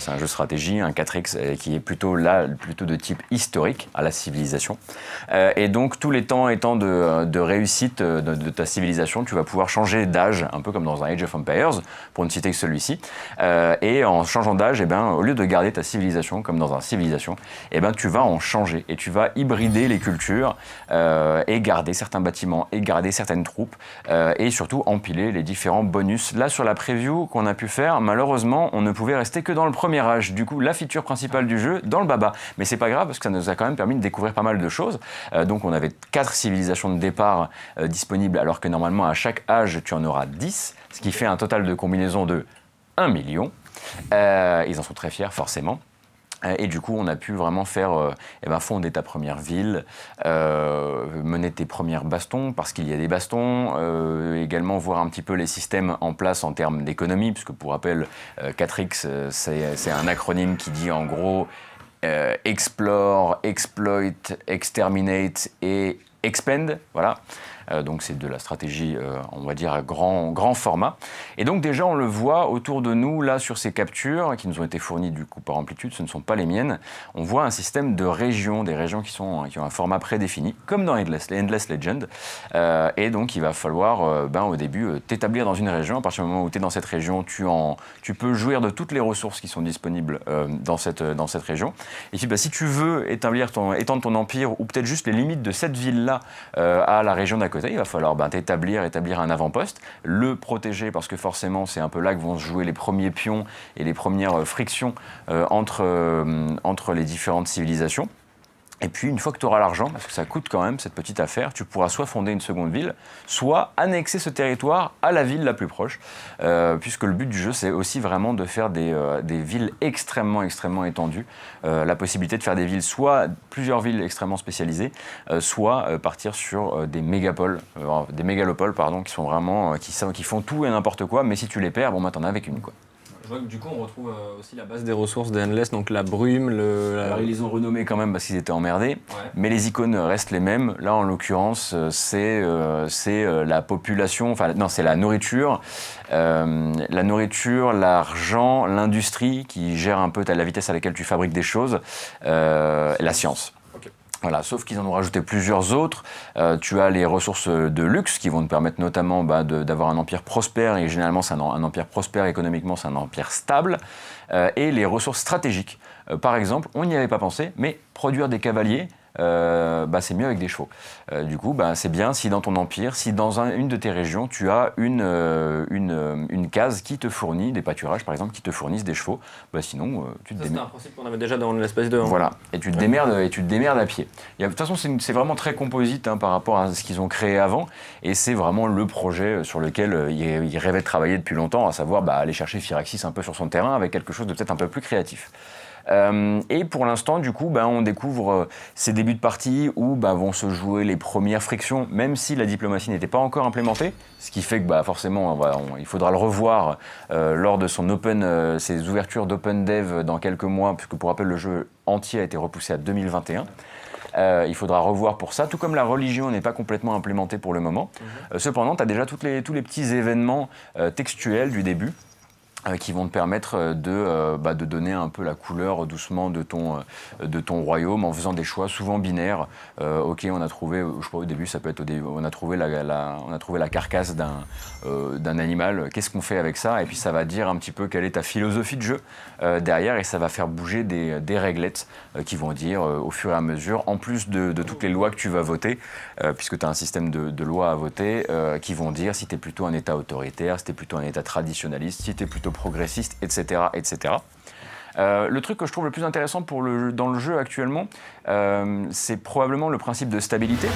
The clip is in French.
C'est un hein, jeu stratégie, un 4X euh, qui est plutôt là, plutôt de type historique à la civilisation. Euh, et donc tous les temps étant de, euh, de réussite de, ta civilisation, tu vas pouvoir changer d'âge, un peu comme dans un Age of Empires, pour ne citer que celui-ci. et en changeant d'âge, et eh ben, au lieu de garder ta civilisation comme dans un civilisation, eh ben, tu vas en changer et tu vas hybrider les cultures et garder certains bâtiments et garder certaines troupes et surtout empiler les différents bonus. Là sur la preview qu'on a pu faire, malheureusement, on ne pouvait rester que dans le premier âge, du coup, la feature principale du jeu dans le baba. Mais c'est pas grave parce que ça nous a quand même permis de découvrir pas mal de choses. Euh, donc on avait quatre civilisations de départ euh, disponibles alors que normalement à chaque âge tu en auras 10, ce qui fait un total de combinaisons de 1 million. Euh, ils en sont très fiers forcément. Euh, et du coup, on a pu vraiment faire euh, eh ben, fonder ta première ville, euh, mener tes premières bastons, parce qu'il y a des bastons, également voir un petit peu les systèmes en place en termes d'économie, puisque pour rappel, 4X, c'est un acronyme qui dit en gros explore, exploit, exterminate et expend. Voilà. Euh, donc c'est de la stratégie, euh, on va dire, à grand, grand format. Et donc déjà, on le voit autour de nous, là, sur ces captures, qui nous ont été fournies du coup par amplitude, ce ne sont pas les miennes, on voit un système de régions, des régions qui, sont, qui ont un format prédéfini, comme dans Endless, Endless Legend. Euh, et donc, il va falloir, ben, au début, t'établir dans une région. À partir du moment où tu es dans cette région, tu, en, tu peux jouir de toutes les ressources qui sont disponibles dans, cette, dans cette région. Et puis, ben, si tu veux établir ton, étendre ton empire, ou peut-être juste les limites de cette ville-là à la région d'à il va falloir ben, établir, établir un avant-poste, le protéger parce que forcément c'est un peu là que vont se jouer les premiers pions et les premières frictions euh, euh, entre les différentes civilisations. Et puis, une fois que tu auras l'argent, parce que ça coûte quand même cette petite affaire, tu pourras soit fonder une seconde ville, soit annexer ce territoire à la ville la plus proche, euh, puisque le but du jeu, c'est aussi vraiment de faire des, euh, villes extrêmement, extrêmement étendues. Euh, la possibilité de faire des villes, soit plusieurs villes extrêmement spécialisées, soit partir sur des mégapoles, des mégalopoles, pardon, qui sont vraiment, qui, font tout et n'importe quoi, mais si tu les perds, bon, maintenant bah, t'en as avec une, quoi. Je vois que du coup, on retrouve euh, aussi la base des ressources des Endless, donc la brume, ils ont renommés quand même parce qu'ils étaient emmerdés, mais les icônes restent les mêmes. Là, en l'occurrence, euh, c'est euh, la population, enfin, non, c'est la nourriture, la nourriture, l'argent, l'industrie qui gère un peu la vitesse à laquelle tu fabriques des choses, la science. Voilà, sauf qu'ils en ont rajouté plusieurs autres. Euh, tu as les ressources de luxe qui vont te permettre notamment bah, d'avoir un empire prospère, et généralement c'est un, empire prospère économiquement, c'est un empire stable, euh, et les ressources stratégiques. Euh, par exemple, on n'y avait pas pensé, mais produire des cavaliers, euh, bah, c'est mieux avec des chevaux. Euh, du coup, bah, c'est bien si dans ton empire, si dans une de tes régions, tu as euh, une, case qui te fournit des pâturages, par exemple, qui te fournissent des chevaux. Bah, sinon, tu te démerdes. C'est un principe qu'on avait déjà dans l'espace de. Hein. Voilà, et tu te démerdes, et tu te démerdes à pied. de toute façon, c'est vraiment très composite hein, par rapport à ce qu'ils ont créé avant, et c'est vraiment le projet sur lequel ils rêvaient de travailler depuis longtemps, à savoir bah, aller chercher Firaxis un peu sur son terrain avec quelque chose de peut-être un peu plus créatif. Euh, et pour l'instant, du coup, ben, on découvre euh, ces débuts de partie où ben, vont se jouer les premières frictions, même si la diplomatie n'était pas encore implémentée, ce qui fait que bah, forcément, il faudra le revoir euh, lors de son open, ses ouvertures d'open dev dans quelques mois, puisque pour rappel, le jeu entier a été repoussé à 2021. il faudra revoir pour ça, tout comme la religion n'est pas complètement implémentée pour le moment. Mhm. cependant, tu as déjà tous les petits événements textuels du début euh, qui vont te permettre euh, de, euh, bah, de donner un peu la couleur doucement de ton, de ton royaume en faisant des choix souvent binaires. ok, on a trouvé, je crois au début, ça peut être au début, on a trouvé la, on a trouvé la carcasse d'un d'un animal, qu'est-ce qu'on fait avec ça Et puis ça va dire un petit peu quelle est ta philosophie de jeu derrière et ça va faire bouger des, des réglettes qui vont dire au fur et à mesure, en plus de, toutes les lois que tu vas voter, puisque tu as un système de, de lois à voter, qui vont dire si tu es plutôt un état autoritaire, si tu es plutôt un état traditionnaliste, si tu es plutôt progressiste, etc. etc. Euh, le truc que je trouve le plus intéressant pour le, dans le jeu actuellement, euh, c'est probablement le principe de stabilité.